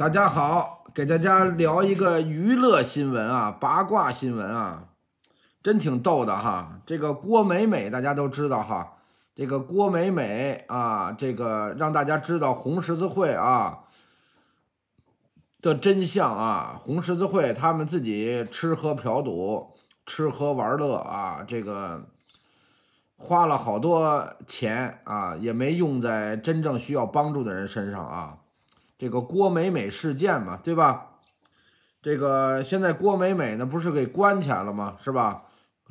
大家好，给大家聊一个娱乐新闻啊，八卦新闻啊，真挺逗的哈。这个郭美美大家都知道哈，这个郭美美啊，这个让大家知道红十字会啊的真相啊，红十字会他们自己吃喝嫖赌、吃喝玩乐啊，这个花了好多钱啊，也没用在真正需要帮助的人身上啊。这个郭美美事件嘛，对吧？这个现在郭美美呢，不是给关起来了吗？是吧？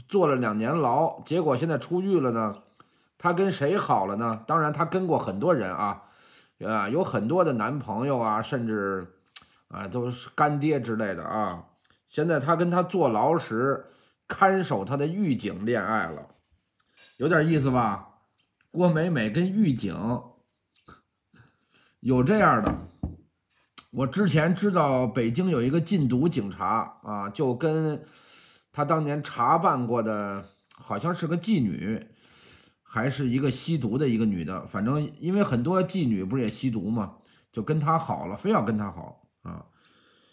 坐了两年牢，结果现在出狱了呢。她跟谁好了呢？当然，她跟过很多人啊，啊，有很多的男朋友啊，甚至啊，都是干爹之类的啊。现在她跟她坐牢时看守她的狱警恋爱了，有点意思吧？郭美美跟狱警 有这样的。我之前知道北京有一个禁毒警察啊，就跟他当年查办过的，好像是个妓女，还是一个吸毒的一个女的。反正因为很多妓女不是也吸毒吗？就跟他好了，非要跟他好啊。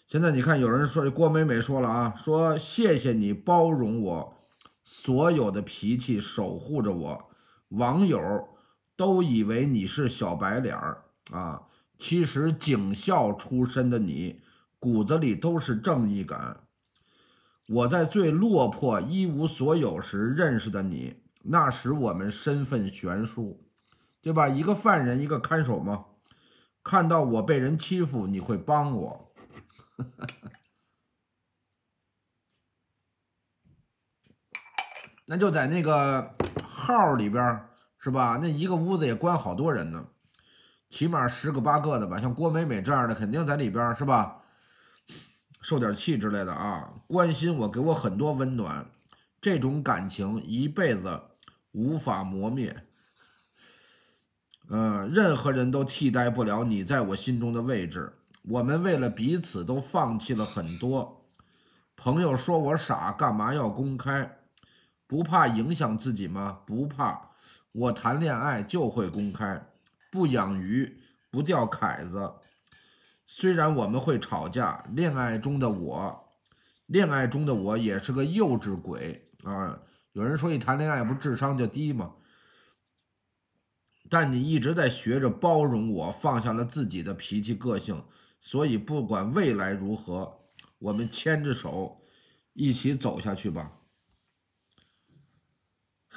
现在你看，有人说郭美美说了啊，说谢谢你包容我所有的脾气，守护着我。网友都以为你是小白脸儿啊。其实警校出身的你，骨子里都是正义感。我在最落魄、一无所有时认识的你，那时我们身份悬殊，对吧？一个犯人，一个看守吗？看到我被人欺负，你会帮我？那就在那个号里边，是吧？那一个屋子也关好多人呢。起码十个八个的吧，像郭美美这样的肯定在里边是吧？受点气之类的啊，关心我，给我很多温暖，这种感情一辈子无法磨灭。呃，任何人都替代不了你在我心中的位置。我们为了彼此都放弃了很多。朋友说我傻，干嘛要公开？不怕影响自己吗？不怕。我谈恋爱就会公开。不养鱼，不钓凯子。虽然我们会吵架，恋爱中的我，恋爱中的我也是个幼稚鬼啊。有人说你谈恋爱不智商就低吗？但你一直在学着包容我，放下了自己的脾气个性，所以不管未来如何，我们牵着手一起走下去吧。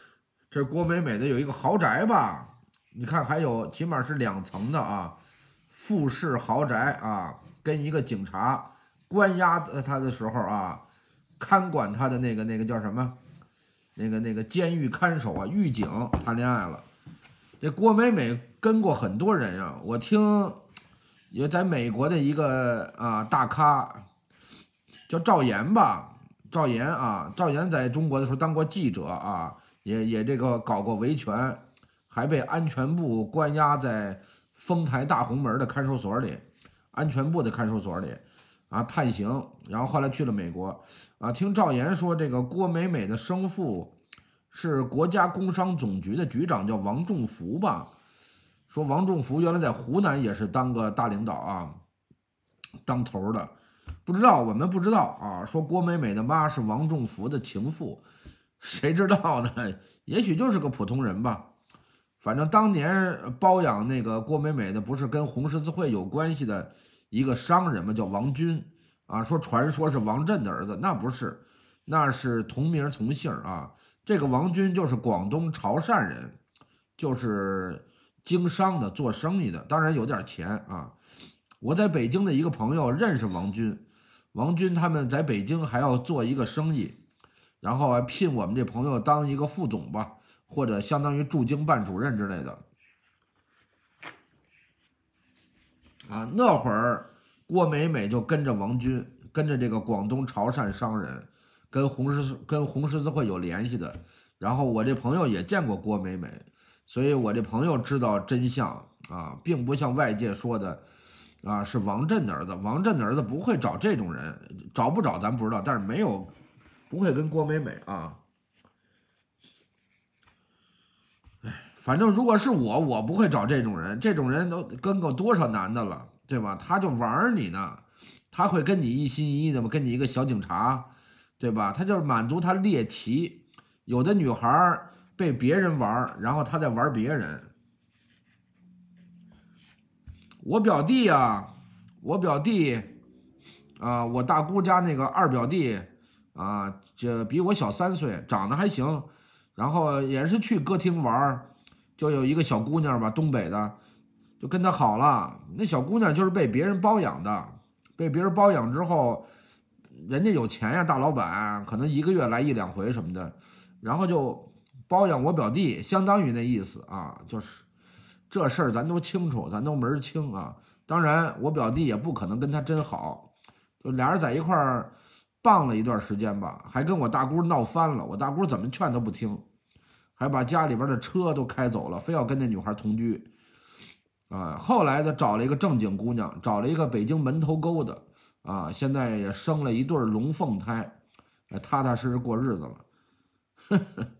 这郭美美的有一个豪宅吧？你看，还有起码是两层的啊，复式豪宅啊，跟一个警察关押他的时候啊，看管他的那个那个叫什么，那个那个监狱看守啊，狱警谈恋爱了。这郭美美跟过很多人啊，我听也在美国的一个啊大咖叫赵岩吧，赵岩啊，赵岩在中国的时候当过记者啊，也也这个搞过维权。还被安全部关押在丰台大红门的看守所里，安全部的看守所里啊，判刑，然后后来去了美国。啊，听赵岩说，这个郭美美的生父是国家工商总局的局长，叫王仲福吧？说王仲福原来在湖南也是当个大领导啊，当头的。不知道，我们不知道啊。说郭美美的妈是王仲福的情妇，谁知道呢？也许就是个普通人吧。反正当年包养那个郭美美的不是跟红十字会有关系的一个商人吗？叫王军啊，说传说是王震的儿子，那不是，那是同名同姓啊。这个王军就是广东潮汕人，就是经商的做生意的，当然有点钱啊。我在北京的一个朋友认识王军，王军他们在北京还要做一个生意，然后还聘我们这朋友当一个副总吧。或者相当于驻京办主任之类的，啊，那会儿郭美美就跟着王军，跟着这个广东潮汕商人，跟红十跟红十字会有联系的。然后我这朋友也见过郭美美，所以我这朋友知道真相啊，并不像外界说的啊是王震的儿子。王震的儿子不会找这种人，找不找咱不知道，但是没有，不会跟郭美美啊。反正如果是我，我不会找这种人。这种人都跟过多少男的了，对吧？他就玩你呢，他会跟你一心一意的吗？跟你一个小警察，对吧？他就是满足他猎奇。有的女孩被别人玩，然后他在玩别人。我表弟啊，我表弟，啊，我大姑家那个二表弟，啊，这比我小三岁，长得还行，然后也是去歌厅玩。就有一个小姑娘吧，东北的，就跟他好了。那小姑娘就是被别人包养的，被别人包养之后，人家有钱呀，大老板，可能一个月来一两回什么的，然后就包养我表弟，相当于那意思啊。就是这事儿咱都清楚，咱都门儿清啊。当然，我表弟也不可能跟他真好，就俩人在一块儿傍了一段时间吧，还跟我大姑闹翻了。我大姑怎么劝都不听。还把家里边的车都开走了，非要跟那女孩同居，啊！后来他找了一个正经姑娘，找了一个北京门头沟的，啊！现在也生了一对龙凤胎，踏踏实实过日子了。呵 呵